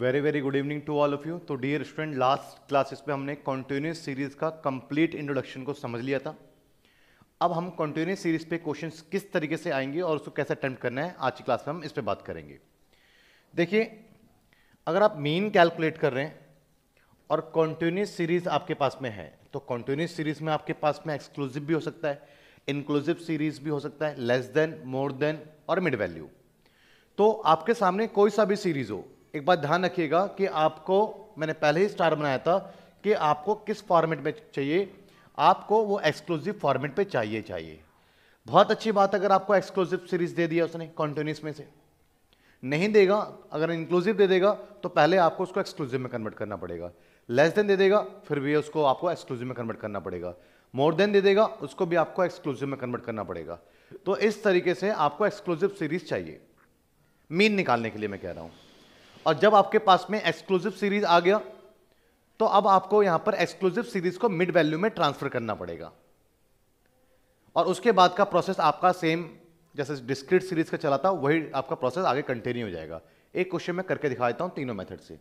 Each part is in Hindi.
very very good evening to all of you तो डियर स्टूडेंट लास्ट क्लासेस पे हमने कॉन्टिन्यूस सीरीज़ का कंप्लीट इंट्रोडक्शन को समझ लिया था अब हम कॉन्टिन्यूस सीरीज़ पे क्वेश्चंस किस तरीके से आएंगे और उसको कैसे अटैम्प्ट करना है आज की क्लास में हम इस पर बात करेंगे देखिए अगर आप मीन कैलकुलेट कर रहे हैं और कॉन्टिन्यूस सीरीज़ आपके पास में है तो कॉन्टिन्यूस सीरीज़ में आपके पास में एक्सक्लूसिव भी हो सकता है इंक्लूसिव सीरीज़ भी हो सकता है लेस देन मोर देन और मिड वैल्यू तो आपके सामने कोई सा भी सीरीज़ हो एक बात ध्यान रखिएगा कि आपको मैंने पहले ही स्टार बनाया था कि आपको किस फॉर्मेट में चाहिए आपको वो एक्सक्लूसिव फॉर्मेट पे चाहिए चाहिए बहुत अच्छी बात अगर आपको एक्सक्लूसिव सीरीज दे दिया उसने कॉन्टिन्यूस में से नहीं देगा अगर इंक्लूसिव दे देगा तो पहले आपको उसको एक्सक्लूसिव में कन्वर्ट करना पड़ेगा लेस देन दे देगा फिर भी उसको आपको एक्सक्लूसिव में कन्वर्ट करना पड़ेगा मोर देन दे देगा उसको भी आपको एक्सक्लूसिव में कन्वर्ट करना पड़ेगा तो इस तरीके से आपको एक्सक्लूसिव सीरीज चाहिए मीन निकालने के लिए मैं कह रहा हूं और जब आपके पास में एक्सक्लूसिव सीरीज आ गया तो अब आपको यहां पर एक्सक्लूसिव सीरीज को मिड वैल्यू में ट्रांसफर करना पड़ेगा और उसके बाद का प्रोसेस आपका सेम जैसे डिस्क्रिट सीरीज का चला था वही आपका प्रोसेस आगे कंटिन्यू हो जाएगा एक क्वेश्चन में करके दिखा देता हूं तीनों मेथड से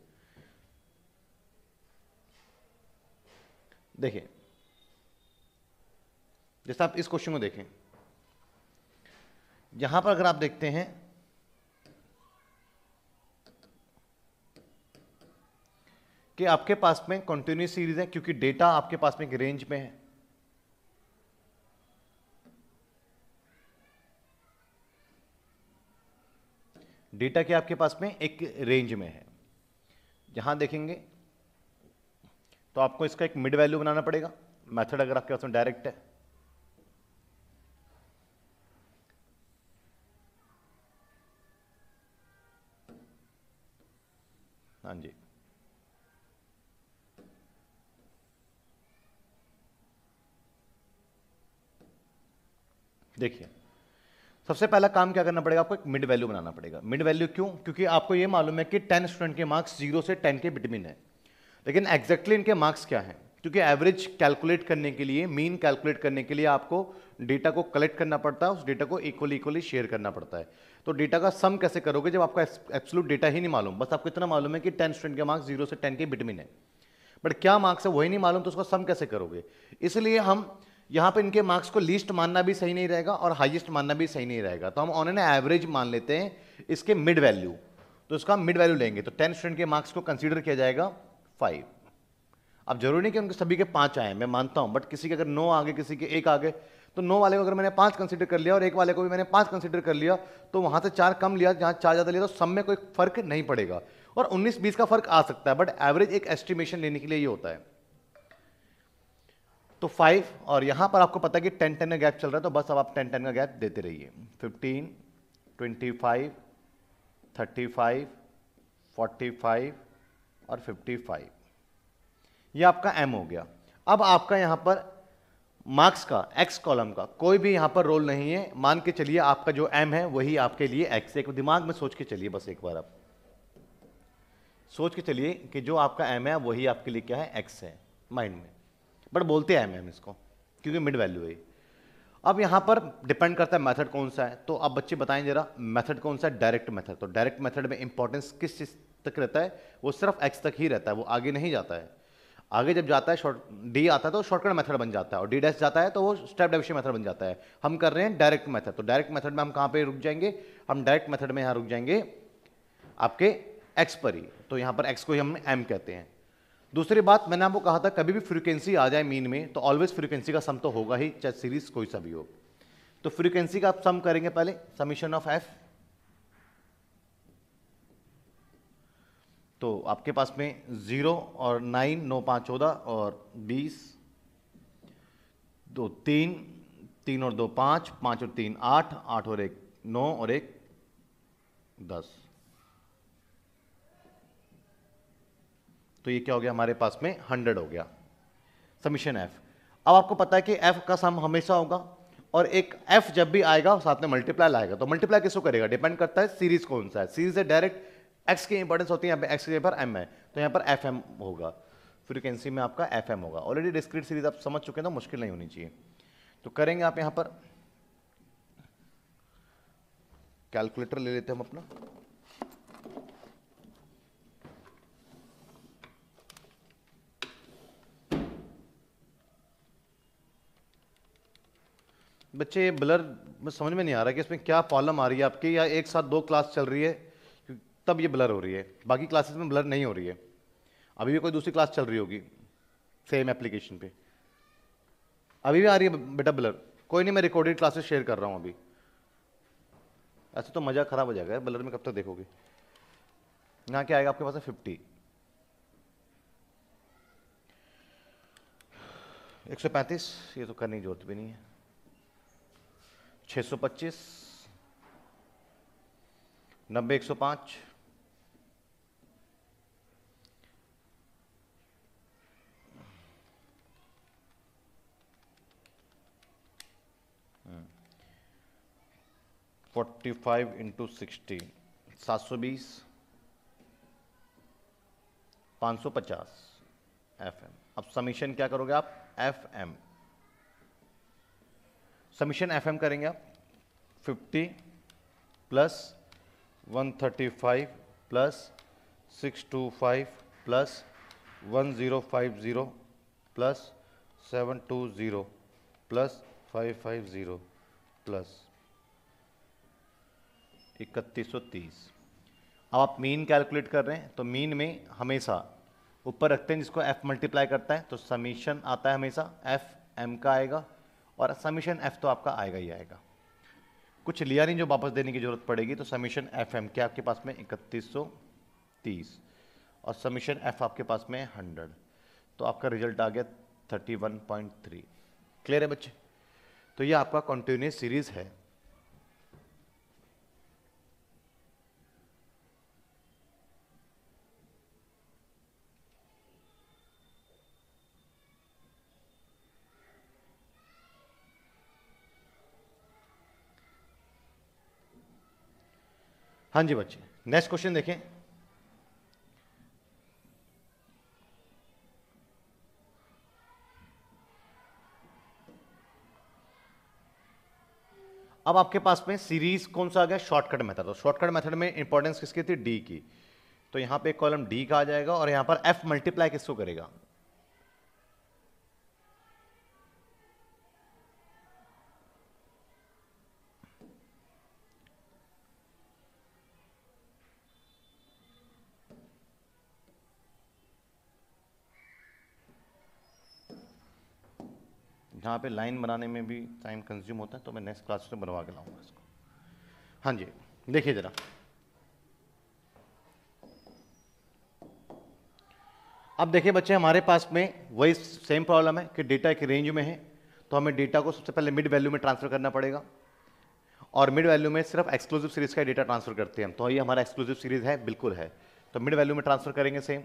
देखिए जैसे आप इस क्वेश्चन को देखें यहां पर अगर आप देखते हैं कि आपके पास में कंटिन्यूस सीरीज है क्योंकि डेटा आपके पास में एक रेंज में है डेटा के आपके पास में एक रेंज में है जहां देखेंगे तो आपको इसका एक मिड वैल्यू बनाना पड़ेगा मेथड अगर आपके पास में डायरेक्ट है हाँ जी देखिए सबसे पहला काम क्या करना पड़ेगा आपको एक मिड वैल्यू बनाना पड़ेगा मिड वैल्यू क्यों क्योंकि आपको ये मालूम है कि टेन स्टूडेंट के मार्क्स जीरो से टेन के बिटवीन है लेकिन एग्जैक्टली इनके मार्क्स क्या है क्योंकि एवरेज कैलकुलेट करने के लिए मीन कैलकुलेट करने के लिए आपको डेटा को कलेक्ट करना पड़ता है उस डेटा को इक्वली इक्वली शेयर करना पड़ता है तो डेटा का सम कैसे करोगे जब आपका एब्सोलूट डेटा ही नहीं मालूम बस आपको इतना मालूम है कि टेन स्टूडेंट के मार्क्स जीरो से टेन के बिटवीन है बट क्या मार्क्स है वही नहीं मालूम तो उसका सम कैसे करोगे इसलिए हम यहाँ पे इनके मार्क्स को लीस्ट मानना भी सही नहीं रहेगा और हाईएस्ट मानना भी सही नहीं रहेगा तो हम ऑन एन एवरेज मान लेते हैं इसके मिड वैल्यू तो इसका मिड वैल्यू लेंगे तो टेन स्टूडेंट के मार्क्स को कंसिडर किया जाएगा फाइव अब जरूरी नहीं कि उनके सभी के पाँच आए मैं मानता हूँ बट किसी के अगर नौ आगे किसी के एक आगे तो नौ वाले को अगर मैंने पाँच कंसिडर कर लिया और एक वाले को भी मैंने पाँच कंसिडर कर लिया तो वहाँ से चार कम लिया जहाँ चार ज़्यादा लिया तो सब में कोई फर्क नहीं पड़ेगा और उन्नीस बीस का फर्क आ सकता है बट एवरेज एक एस्टिमेशन लेने के लिए ये होता है तो फाइव और यहां पर आपको पता है कि टेन टेन का गैप चल रहा है तो बस अब आप टेन टेन का गैप देते रहिए fifteen twenty five thirty five forty five और फिफ्टी फाइव ये आपका एम हो गया अब आपका यहां पर मार्क्स का एक्स कॉलम का कोई भी यहां पर रोल नहीं है मान के चलिए आपका जो एम है वही आपके लिए एक्स एक दिमाग में सोच के चलिए बस एक बार आप सोच के चलिए कि जो आपका एम है वही आपके लिए क्या है एक्स है माइंड में बट बोलते हैं एम इसको क्योंकि मिड वैल्यू है अब यहाँ पर डिपेंड करता है मेथड कौन सा है तो आप बच्चे बताएं जरा मेथड कौन सा है डायरेक्ट मेथड तो डायरेक्ट मेथड में इंपॉर्टेंस किस चीज़ तक रहता है वो सिर्फ एक्स तक ही रहता है वो आगे नहीं जाता है आगे जब जाता है शॉर्ट डी आता है तो शॉर्टकट मेथड बन जाता है और डी डैश जाता है तो वो स्टेप डेविशन मेथड बन जाता है हम कर रहे हैं डायरेक्ट मेथड तो डायरेक्ट मेथड में हम कहाँ पर रुक जाएंगे हम डायरेक्ट मेथड में यहाँ रुक जाएंगे आपके एक्स पर ही तो यहाँ पर एक्स को ही हम एम कहते हैं दूसरी बात मैंने आपको कहा था कभी भी फ्रीक्वेंसी आ जाए मीन में तो ऑलवेज फ्रीक्वेंसी का सम तो होगा ही चाहे सीरीज कोई सा भी हो तो फ्रीक्वेंसी का आप सम करेंगे पहले समीशन ऑफ एफ तो आपके पास में ज़ीरो और नाइन नौ पांच चौदह और बीस दो तीन तीन और दो पांच पांच और तीन आठ आठ और एक नौ और एक दस तो ये क्या हो गया हमारे पास में हंड्रेड हो गया समीशन एफ अब आपको पता है कि एफ का सम हमेशा होगा और एक एफ जब भी आएगा साथ में मल्टीप्लाई लाएगा तो मल्टीप्लाई किसको करेगा डिपेंड करता है सीरीज कौन सा है सीरीज है डायरेक्ट एक्स की इंपॉर्टेंस होती है एक्स के पर एम है तो यहाँ पर एफ एम होगा फ्रिक्वेंसी में आपका एफ एम होगा ऑलरेडी डिस्क्रीट सीरीज आप समझ चुके हैं तो मुश्किल नहीं होनी चाहिए तो करेंगे आप यहाँ पर कैलकुलेटर ले लेते हैं हम अपना बच्चे ब्लर समझ में नहीं आ रहा कि इसमें क्या प्रॉब्लम आ रही है आपकी या एक साथ दो क्लास चल रही है तब ये ब्लर हो रही है बाकी क्लासेस में ब्लर नहीं हो रही है अभी भी कोई दूसरी क्लास चल रही होगी सेम एप्लीकेशन पे अभी भी आ रही है बेटा ब्लर कोई नहीं मैं रिकॉर्डेड क्लासेस शेयर कर रहा हूँ अभी ऐसे तो मज़ा ख़राब हो जाएगा ब्लर में कब तक देखोगे यहाँ क्या आएगा आपके पास है फिफ्टी एक सौ पैंतीस ये तो करने की जरूरत भी नहीं है छः सौ पच्चीस नब्बे एक सौ पाँच फोर्टी फाइव इंटू सिक्सटी सात सौ बीस पांच सौ पचास एफ एम अब समीशन क्या करोगे आप एफ एम समीशन एम करेंगे आप 50 plus 135 plus 625 plus 1050 plus 720 plus 550 plus 3130 अब आप मीन कैलकुलेट कर रहे हैं तो मीन में हमेशा ऊपर रखते हैं जिसको एफ मल्टीप्लाई करता है तो समीशन आता है हमेशा एफ एम का आएगा और समीशन एफ तो आपका आएगा ही आएगा कुछ लिया नहीं जो वापस देने की जरूरत पड़ेगी तो समीशन एफ एम क्या आपके पास में इकतीस तीस और समीशन एफ आपके पास में हंड्रेड तो आपका रिजल्ट आ गया thirty one point three clear है बच्चे तो ये आपका कॉन्टिन्यूस सीरीज है हाँ जी बच्चे नेक्स्ट क्वेश्चन देखें अब आपके पास में सीरीज कौन सा आ गया शॉर्टकट मेथड तो शॉर्टकट मेथड में इंपॉर्टेंस किसकी थी डी की तो यहां पे कॉलम डी का आ जाएगा और यहां पर एफ मल्टीप्लाई किसको करेगा जहाँ पे लाइन बनाने में भी टाइम कंज्यूम होता है तो मैं नेक्स्ट क्लास में बनवा के लाऊंगा इसको हाँ जी देखिए ज़रा अब देखिए बच्चे हमारे पास में वही सेम प्रॉब्लम है कि डेटा एक रेंज में है तो हमें डेटा को सबसे पहले मिड वैल्यू में ट्रांसफ़र करना पड़ेगा और मिड वैल्यू में सिर्फ एक्सक्लूसिव सीरीज़ का डेटा ट्रांसफ़र करते हैं हम तो ये हमारा एक्सक्लूसिव सीरीज़ है बिल्कुल है तो मिड वैल्यू में ट्रांसफ़र करेंगे सेम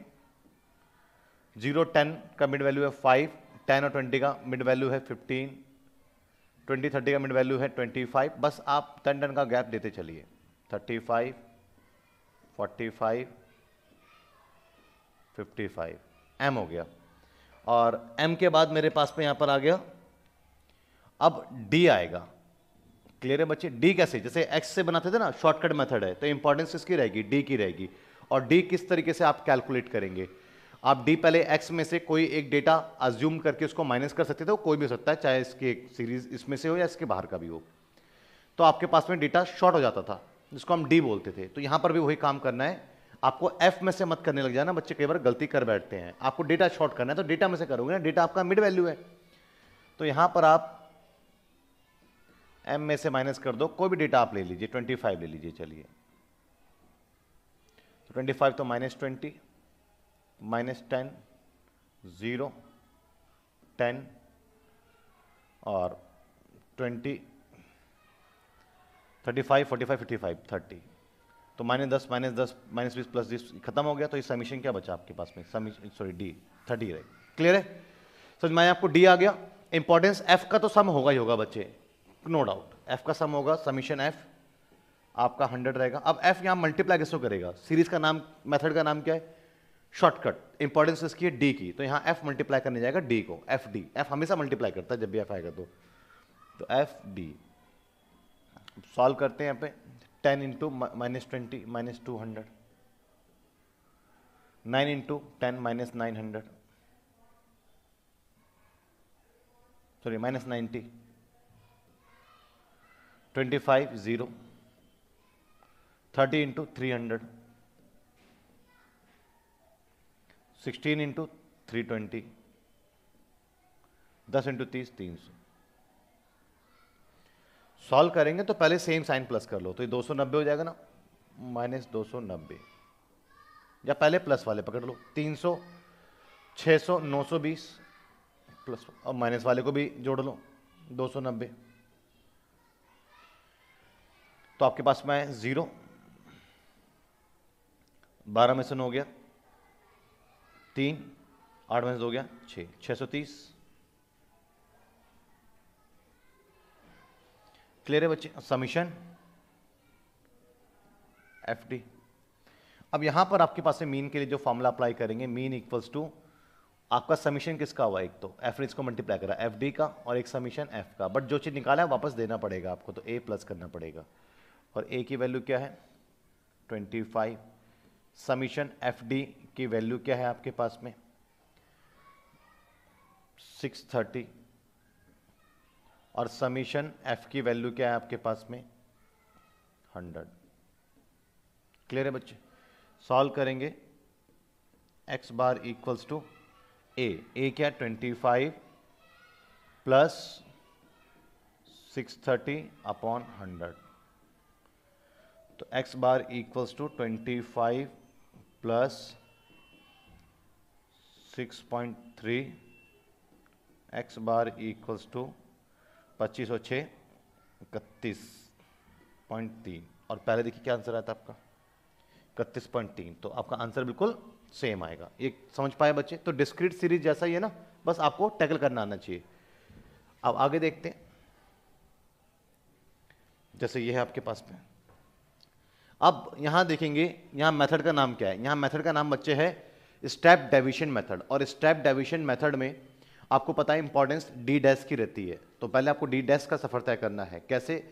जीरो टेन का मिड वैल्यू है फाइव टेन और ट्वेंटी का मिड वैल्यू है फिफ्टीन ट्वेंटी थर्टी का मिड वैल्यू है ट्वेंटी फाइव बस आप टेन टन का गैप देते चलिए thirty five forty five fifty five m हो गया और एम के बाद मेरे पास में यहाँ पर आ गया अब डी आएगा क्लियर है बच्चे डी कैसे जैसे एक्स से बनाते थे ना शॉर्टकट मेथड है तो इंपॉर्टेंस इसकी रहेगी डी की रहेगी और डी किस तरीके से आप कैलकुलेट करेंगे आप डी पहले एक्स में से कोई एक डेटा अज्यूम करके उसको माइनस कर सकते थे कोई भी हो सकता है चाहे इसकी एक सीरीज इसमें से हो या इसके बाहर का भी हो तो आपके पास में डेटा शॉर्ट हो जाता था जिसको हम डी बोलते थे तो यहाँ पर भी वही काम करना है आपको एफ में से मत करने लग जाना बच्चे कई बार गलती कर बैठते हैं आपको डेटा शॉर्ट करना है तो डेटा में से करोगे ना डेटा आपका मिड वैल्यू है तो यहाँ पर आप एम में से माइनस कर दो कोई भी डेटा आप ले लीजिए ट्वेंटी ले लीजिए चलिए ट्वेंटी तो minus twenty minus ten zero ten और twenty thirty five forty five fifty five thirty तो माइनस दस माइनस दस माइनस बीस प्लस बीस खत्म हो गया तो ये समीशन क्या बचा आपके पास में समीशन सॉरी डी थर्टी रहे क्लियर है समझ मैं आपको डी आ गया इंपॉर्टेंस एफ का तो सम होगा ही होगा बच्चे नो डाउट एफ का सम होगा समीशन एफ आपका हंड्रेड रहेगा अब एफ यहाँ मल्टीप्लाई कैसे करेगा सीरीज का नाम मेथड का नाम क्या है शॉर्टकट इंपॉर्टेंस इसकी है डी की तो यहाँ एफ मल्टीप्लाई करने जाएगा डी को एफ डी एफ हमेशा मल्टीप्लाई करता है जब भी एफ आएगा तो तो एफ डी सॉल्व करते हैं यहाँ पे ten into minus twenty minus two hundred nine into ten minus nine hundred sorry minus ninety twenty five zero thirty into three hundred sixteen into three twenty दस इंटू तीस तीन सौ सॉल्व करेंगे तो पहले सेम साइन प्लस कर लो तो ये दो सौ नब्बे हो जाएगा ना माइनस दो सौ नब्बे या पहले प्लस वाले पकड़ लो तीन सौ छः सौ नौ सौ बीस प्लस और माइनस वाले को भी जोड़ लो दो सौ नब्बे तो आपके पास में ज़ीरो बारह में से नौ हो गया तीन आठ में हो गया छः छः सौ तीस क्लियर है बच्चे समीशन एफ डी अब यहां पर आपके पास मीन के लिए जो फॉर्मूला अप्लाई करेंगे मीन इक्वल्स टू आपका समीशन किसका हुआ एक तो एफ इसको मल्टीप्लाई करा एफ डी का और एक समीशन एफ का बट जो चीज़ निकाला है वापस देना पड़ेगा आपको तो ए प्लस करना पड़ेगा और ए की वैल्यू क्या है twenty five summation f d की वैल्यू क्या है आपके पास में 630 और समीशन एफ की वैल्यू क्या है आपके पास में 100 क्लियर है बच्चे सॉल्व करेंगे x bar equals to a a क्या 25 प्लस 630 अपॉन 100 तो x bar equals to 25 plus six point three x bar equals to पच्चीस और छः इकतीस पॉइंट तीन और पहले देखिए क्या आंसर आया था आपका इकतीस पॉइंट तीन तो आपका आंसर बिल्कुल सेम आएगा ये समझ पाए बच्चे तो डिस्क्रीट सीरीज जैसा ही है ना बस आपको टैकल करना आना चाहिए अब आगे देखते हैं जैसे ये है आपके पास में अब यहाँ देखेंगे यहाँ मेथड का नाम क्या है यहाँ मेथड का नाम बच्चे है स्टेप डेविशन मेथड और स्टेप डेविशन मेथड में आपको पता है इंपॉर्टेंस डी डेस्क की रहती है तो पहले आपको डी डेस्क का सफर तय करना है कैसे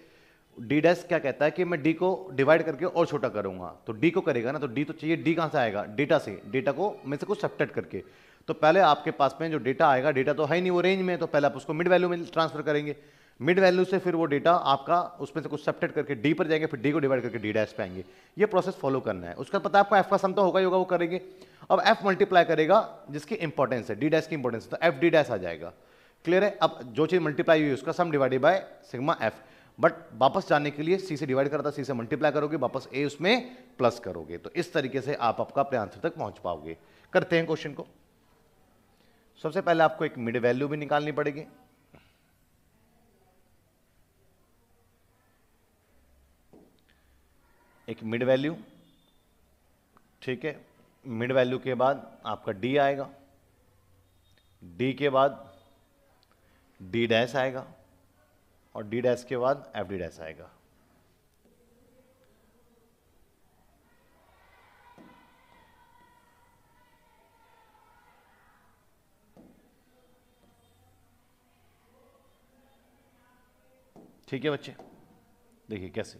डी डेस्क क्या कहता है कि मैं डी को डिवाइड करके और छोटा करूंगा तो डी को करेगा ना तो डी तो चाहिए डी कहाँ से आएगा डेटा से डेटा को मैं से कुछ सब्टेक्ट करके तो पहले आपके पास में जो डेटा आएगा डेटा तो है ही नहीं वो रेंज में तो पहले आप उसको मिड वैल्यू में ट्रांसफर करेंगे मिड वैल्यू से फिर वो डेटा आपका उसमें से कुछ सब्टेक्ट करके डी पर जाएंगे फिर डी को डिवाइड करके डी डैश पे आएंगे ये प्रोसेस फॉलो करना है उसका पता आपको एफ का सम तो होगा ही होगा वो करेंगे अब एफ मल्टीप्लाई करेगा जिसकी इंपॉर्टेंस है डी डैश की इंपॉर्टेंस तो एफ डी डैश आ जाएगा क्लियर है अब जो चीज़ मल्टीप्लाई हुई उसका sum divided by sigma f but वापस जाने के लिए सी से डिवाइड करता सी से मल्टीप्लाई करोगे वापस ए उसमें प्लस करोगे तो इस तरीके से आप आपका अपने आंसर तक पहुंच पाओगे करते हैं क्वेश्चन को सबसे पहले आपको एक मिड वैल्यू भी निकालनी पड़ेगी एक मिड वैल्यू ठीक है मिड वैल्यू के बाद आपका डी आएगा डी के बाद डी डैश आएगा और डी डैश के बाद एफ डी डैश आएगा ठीक है बच्चे देखिए कैसे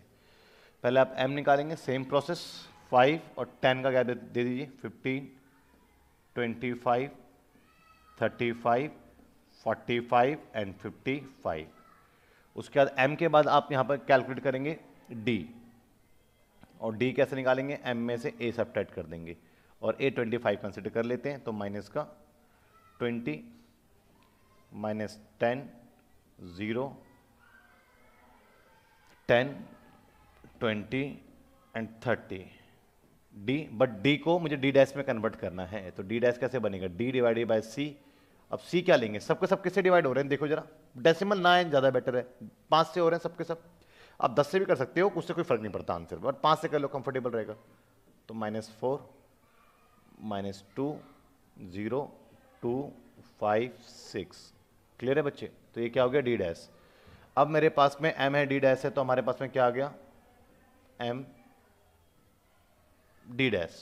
पहले आप एम निकालेंगे सेम प्रोसेस फाइव और टेन का क्या दे दीजिए fifteen twenty five thirty five forty five and fifty five उसके बाद एम के बाद आप यहाँ पर कैलकुलेट करेंगे डी और डी कैसे निकालेंगे एम में से ए सब कर देंगे और ए ट्वेंटी फाइव कंसिडर कर लेते हैं तो माइनस का twenty minus ten zero ten twenty and thirty d but d को मुझे डी डैश में कन्वर्ट करना है तो डी डैश कैसे बनेगा डी डिवाइडेड बाय सी अब सी क्या लेंगे सबके सब किससे डिवाइड हो रहे हैं देखो जरा डेसिमल ना है ज़्यादा बेटर है पाँच से हो रहे हैं सबके सब आप दस से भी कर सकते हो उससे कोई फर्क नहीं पड़ता आंसर बट पाँच से कर लो कंफर्टेबल रहेगा तो minus four minus two zero two five six clear है बच्चे तो ये क्या हो गया डी डैश अब मेरे पास में एम है डी डैश है तो हमारे पास में क्या आ गया एम डी डैस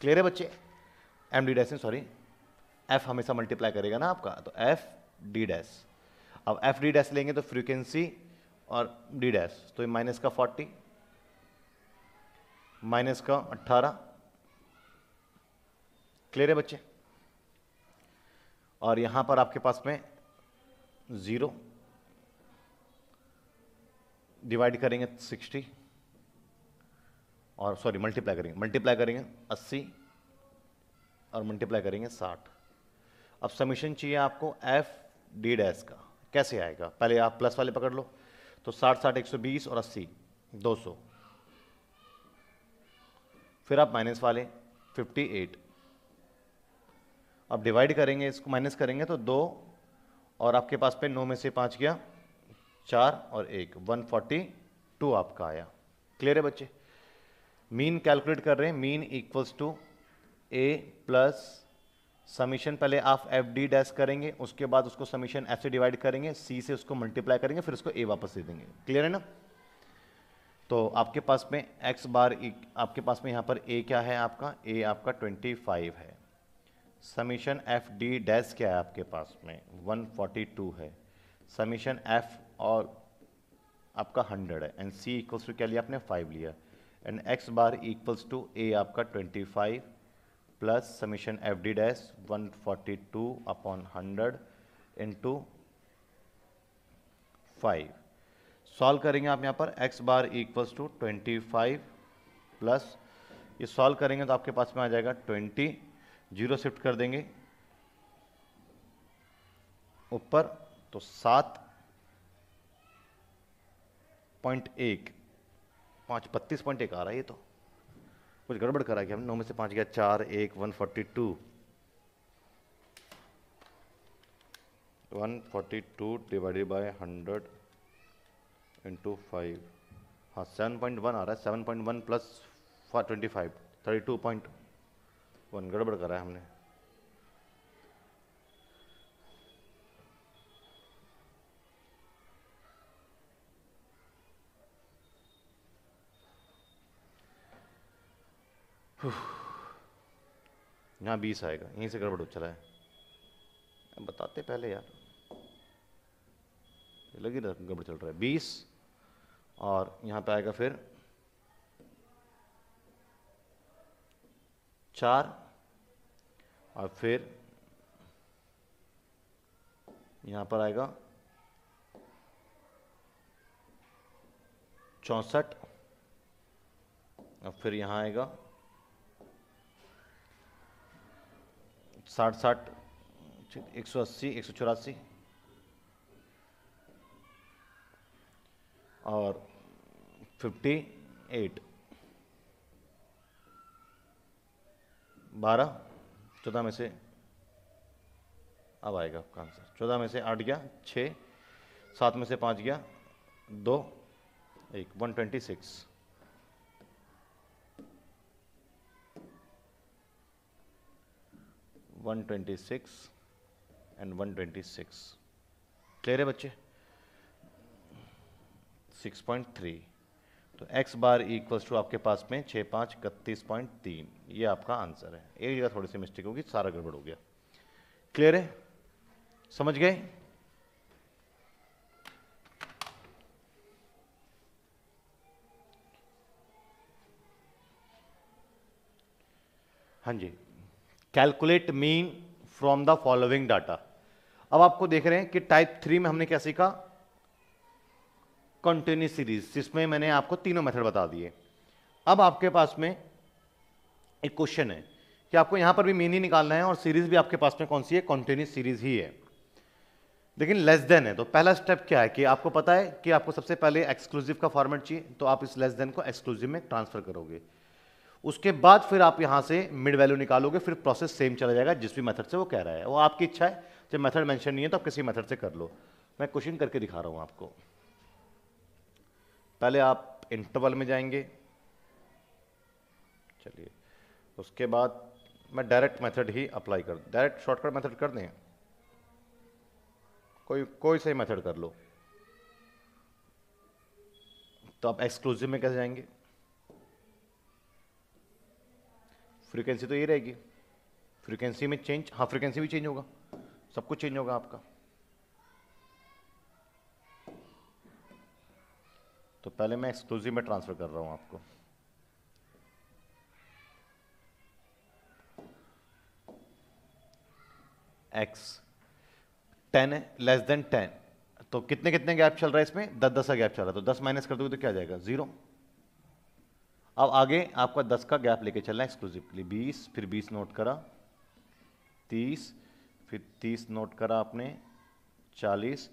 क्लियर है बच्चे m d dash sorry f हमेशा मल्टीप्लाई करेगा ना आपका तो एफ डी डैस अब एफ डी डैस लेंगे तो फ्रीक्वेंसी और डी डैस तो ये माइनस का फोर्टी माइनस का अट्ठारह क्लियर है बच्चे और यहां पर आपके पास में ज़ीरो डिवाइड करेंगे सिक्सटी और सॉरी मल्टीप्लाई करेंगे मल्टीप्लाई करेंगे अस्सी और मल्टीप्लाई करेंगे साठ अब समीशन चाहिए आपको एफ डी डैस का कैसे आएगा पहले आप प्लस वाले पकड़ लो तो साठ साठ एक सौ बीस और अस्सी दो सौ फिर आप माइनस वाले फिफ्टी एट अब डिवाइड करेंगे इसको माइनस करेंगे तो दो और आपके पास पे नौ में से पाँच गया चार और एक वन फोर्टी टू आपका आया क्लियर है बच्चे मीन कैलकुलेट कर रहे हैं mean equals to a plus summation पहले आप एफ डी डैश करेंगे उसके बाद उसको समीशन एफ से डिवाइड करेंगे सी से उसको मल्टीप्लाई करेंगे फिर उसको ए वापस दे देंगे क्लियर है ना तो आपके पास में एक्स बार e, आपके पास में यहाँ पर ए क्या है आपका ए आपका 25 है समीशन एफ डी डैश क्या है आपके पास में 142 है समीशन एफ और आपका 100 है एंड सी इक्वल्स टू क्या लिया आपने फाइव लिया and x bar equals to a आपका 25 plus summation f d dash one forty two upon hundred into five solve करेंगे आप यहाँ पर x bar equals to twenty five plus ये सॉल्व करेंगे तो आपके पास में आ जाएगा ट्वेंटी जीरो शिफ्ट कर देंगे ऊपर तो सात पॉइंट एक पाँच बत्तीस पॉइंट एक आ रहा है ये तो कुछ गड़बड़ करा कि हम नौ में से पाँच गया चार एक one forty two one forty two divided by hundred into five हाँ सेवन पॉइंट वन आ रहा है seven point one plus twenty five thirty two point one गड़बड़ करा है हमने यहाँ बीस आएगा यहीं से गड़बड़ चला है बताते पहले यार लगी गड़बड़ चल रहा है बीस और यहाँ पे आएगा फिर चार और फिर यहाँ पर आएगा चौंसठ और फिर यहाँ आएगा साठ साठ एक सौ अस्सी एक सौ चौरासी और फिफ्टी एट बारह चौदह में से अब आएगा आपका आंसर चौदह में से आठ गया छः सात में से पाँच गया दो एक one twenty six 126 and 126 clear है बच्चे 6.3 तो x बार इक्वल्स टू आपके पास में छः पाँच इकतीस पॉइंट तीन ये आपका आंसर है एक जगह थोड़ी सी मिस्टेक होगी सारा गड़बड़ हो गया क्लियर है समझ गए हाँ जी calculate mean from the following data अब आपको देख रहे हैं कि टाइप थ्री में हमने क्या सीखा कंटिन्यू सीरीज जिसमें मैंने आपको तीनों मेथड बता दिए अब आपके पास में एक क्वेश्चन है कि आपको यहां पर भी मीन ही निकालना है और सीरीज भी आपके पास में कौन सी है कंटिन्यू सीरीज ही है लेकिन लेस देन है तो पहला स्टेप क्या है कि आपको पता है कि आपको सबसे पहले एक्सक्लूसिव का फॉर्मेट चाहिए तो आप इस लेस देन को एक्सक्लूसिव में ट्रांसफर करोगे उसके बाद फिर आप यहाँ से मिड वैल्यू निकालोगे फिर प्रोसेस सेम चला जाएगा जिस भी मेथड से वो कह रहा है वो आपकी इच्छा है जब मेथड मेंशन नहीं है तो आप किसी मेथड से कर लो मैं क्वेश्चन करके दिखा रहा हूँ आपको पहले आप इंटरवल में जाएंगे चलिए उसके बाद मैं डायरेक्ट मेथड ही अप्लाई कर डायरेक्ट शॉर्टकट मेथड कर दें कोई कोई सही मेथड कर लो तो आप एक्सक्लूसिव में कैसे जाएंगे फ्रीक्वेंसी तो ये रहेगी फ्रीक्वेंसी में चेंज हाँ फ्रीक्वेंसी भी चेंज होगा सब कुछ चेंज होगा आपका तो पहले मैं एक्सक्लूसिव में ट्रांसफर कर रहा हूं आपको एक्स टेन है लेस देन टेन तो कितने कितने गैप चल रहा है इसमें दस दस का गैप चल रहा है तो दस माइनस कर दोगे तो क्या जाएगा जीरो अब आगे आपका दस का गैप लेके चलना है एक्सक्लूसिवली बीस फिर बीस नोट करा तीस फिर तीस नोट करा आपने चालीस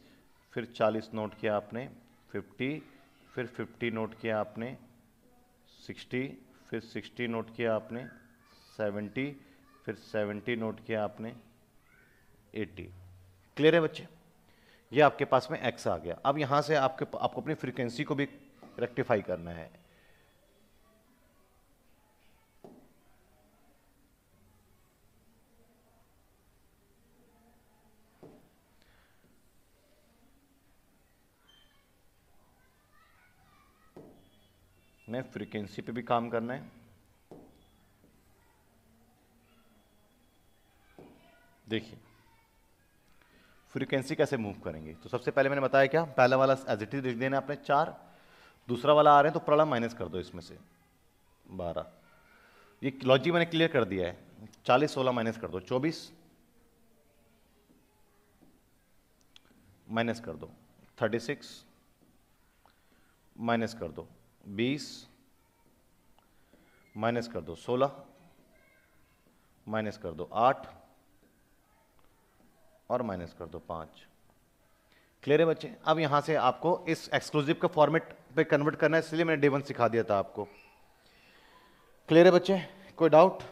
फिर चालीस नोट किया आपने फिफ्टी फिर फिफ्टी नोट किया आपने सिक्सटी फिर सिक्सटी नोट किया आपने सेवेंटी फिर सेवेंटी नोट किया आपने एट्टी क्लियर है बच्चे ये आपके पास में एक्स आ गया अब यहाँ से आपके आपको अपनी फ्रिक्वेंसी को भी रेक्टिफाई करना है आपने फ्रीक्वेंसी पे भी काम करना है देखिए फ्रीक्वेंसी कैसे मूव करेंगे तो सबसे पहले मैंने बताया क्या पहला वाला एज इट इज लिख देना आपने चार दूसरा वाला आ रहे हैं तो प्रॉब्लम माइनस कर दो इसमें से बारह ये लॉजिक मैंने क्लियर कर दिया है चालीस सोलह माइनस कर दो चौबीस माइनस कर दो थर्टी सिक्स माइनस कर दो बीस माइनस कर दो सोलह माइनस कर दो आठ और माइनस कर दो पाँच क्लियर है बच्चे अब यहाँ से आपको इस एक्सक्लूसिव का फॉर्मेट पे कन्वर्ट करना है इसलिए मैंने डे वन सिखा दिया था आपको क्लियर है बच्चे कोई डाउट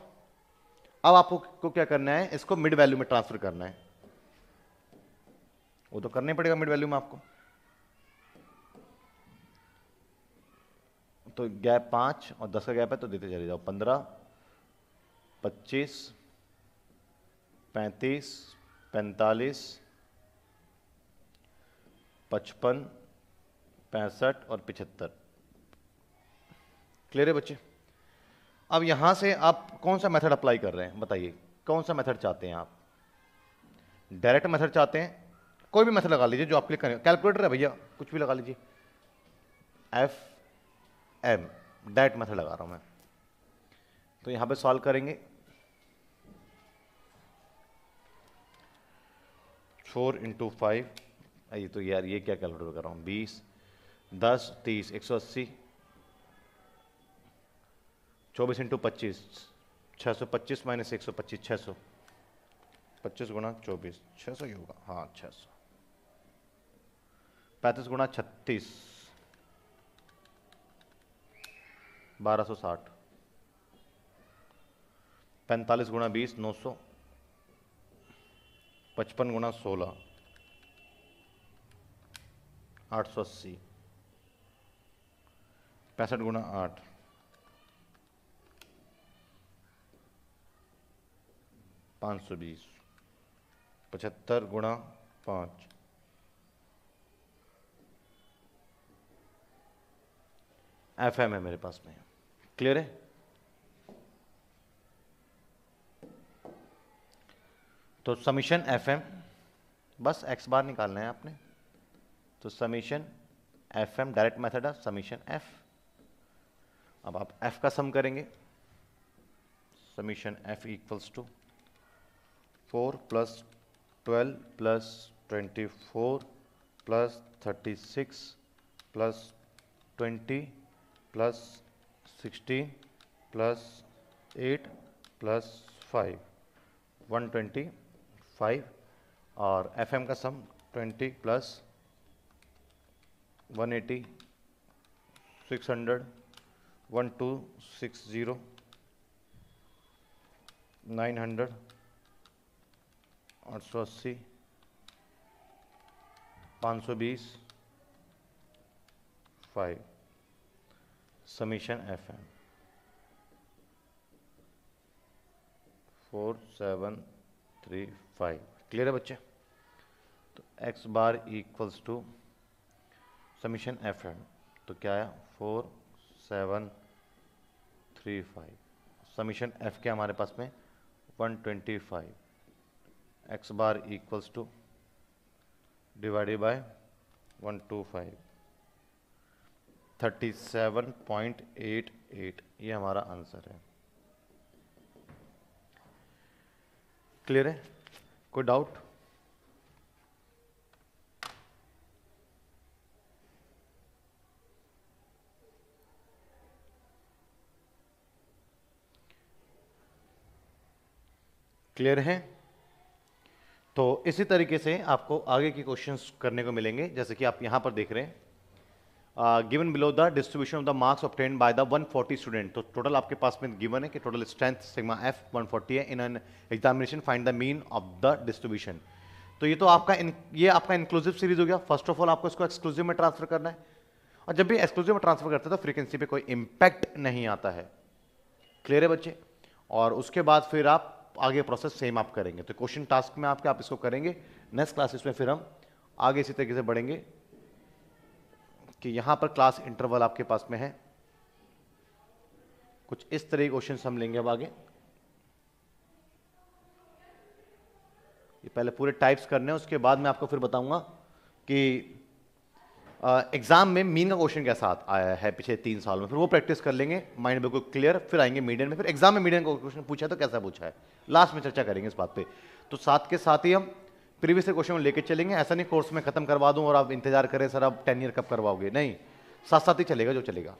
अब आपको को क्या करना है इसको मिड वैल्यू में ट्रांसफर करना है वो तो करना ही पड़ेगा मिड वैल्यू में आपको तो गैप पाँच और दस का गैप है तो देते चले जाओ पंद्रह पच्चीस पैंतीस पैंतालीस पचपन पैंसठ और पिछहत्तर क्लियर है बच्चे अब यहाँ से आप कौन सा मेथड अप्लाई कर रहे हैं बताइए कौन सा मेथड चाहते हैं आप डायरेक्ट मेथड चाहते हैं कोई भी मेथड लगा लीजिए जो आप क्लिक करें कैलकुलेटर है भैया कुछ भी लगा लीजिए एफ एम डैट मेथड लगा रहा हूँ मैं तो यहाँ पे सॉल्व करेंगे फोर इंटू फाइव हाँ ये तो यार ये क्या कैलकुलेट कर रहा हूँ बीस दस तीस एक सौ अस्सी चौबीस इंटू पच्चीस छः सौ पच्चीस माइनस एक सौ पच्चीस छः सौ पच्चीस गुना चौबीस छः सौ ही होगा हाँ छः सौ पैंतीस गुना छत्तीस बारह सौ साठ पैंतालीस गुणा बीस नौ सौ पचपन गुणा सोलह आठ सौ अस्सी पैंसठ गुणा आठ पाँच सौ बीस पचहत्तर गुणा पाँच एफ एम है मेरे पास में क्लियर है तो समीशन एफ एम बस एक्स बार निकालना है आपने तो summation f m direct method है समीशन एफ अब आप एफ का सम करेंगे summation f equals to four plus twelve plus twenty four plus thirty six plus twenty plus sixty plus eight plus five one twenty five और एफ का sum twenty plus one eighty six hundred one two six zero nine hundred आठ सौ अस्सी पाँच सौ बीस five summation f m four seven three five clear है बच्चे तो x bar equals to summation f m तो क्या आया four seven three five summation f के हमारे पास में one twenty five x bar equals to divided by one two five 37.88 ये हमारा आंसर है क्लियर है कोई डाउट क्लियर है तो इसी तरीके से आपको आगे के क्वेश्चंस करने को मिलेंगे जैसे कि आप यहां पर देख रहे हैं given below the distribution of the marks obtained by the 140 student तो टोटल आपके पास में गिवन है कि टोटल स्ट्रेंथ सिग्मा एफ 140 है in an examination find the mean of the distribution तो ये तो आपका इन, ये आपका इंक्लूसिव सीरीज हो गया फर्स्ट ऑफ ऑल आपको इसको एक्सक्लूसिव में ट्रांसफर करना है और जब भी एक्सक्लूसिव में ट्रांसफर करते हैं तो फ्रीक्वेंसी पे कोई इम्पैक्ट नहीं आता है क्लियर है बच्चे और उसके बाद फिर आप आगे प्रोसेस सेम आप करेंगे तो क्वेश्चन टास्क में आपके आप इसको करेंगे नेक्स्ट क्लासेस में फिर हम आगे इसी तरीके से बढ़ेंगे कि यहां पर क्लास इंटरवल आपके पास में है कुछ इस तरह के क्वेश्चन हम लेंगे अब आगे ये पहले पूरे टाइप्स करने हैं उसके बाद मैं आपको फिर बताऊंगा कि एग्जाम में मीन का क्वेश्चन कैसा आया है पिछले तीन साल में फिर वो प्रैक्टिस कर लेंगे माइंड बिल्कुल क्लियर फिर आएंगे मीडियम में फिर एग्जाम में मीडियम का क्वेश्चन पूछा है तो कैसा पूछा है लास्ट में चर्चा करेंगे इस बात पे तो साथ के साथ ही हम प्रीवियस क्वेश्चन लेके चलेंगे ऐसा नहीं कोर्स में खत्म करवा दूं और आप इंतजार करें सर आप टेन ईयर कब करवाओगे नहीं साथ साथ ही चलेगा जो चलेगा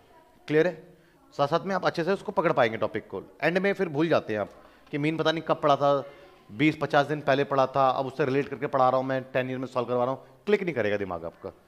क्लियर है साथ साथ में आप अच्छे से उसको पकड़ पाएंगे टॉपिक को एंड में फिर भूल जाते हैं आप कि मीन पता नहीं कब पढ़ा था बीस पचास दिन पहले पढ़ा था अब उससे रिलेट करके पढ़ा रहा हूँ मैं टेन ईयर में सॉल्व करवा रहा हूँ क्लिक नहीं करेगा दिमाग आपका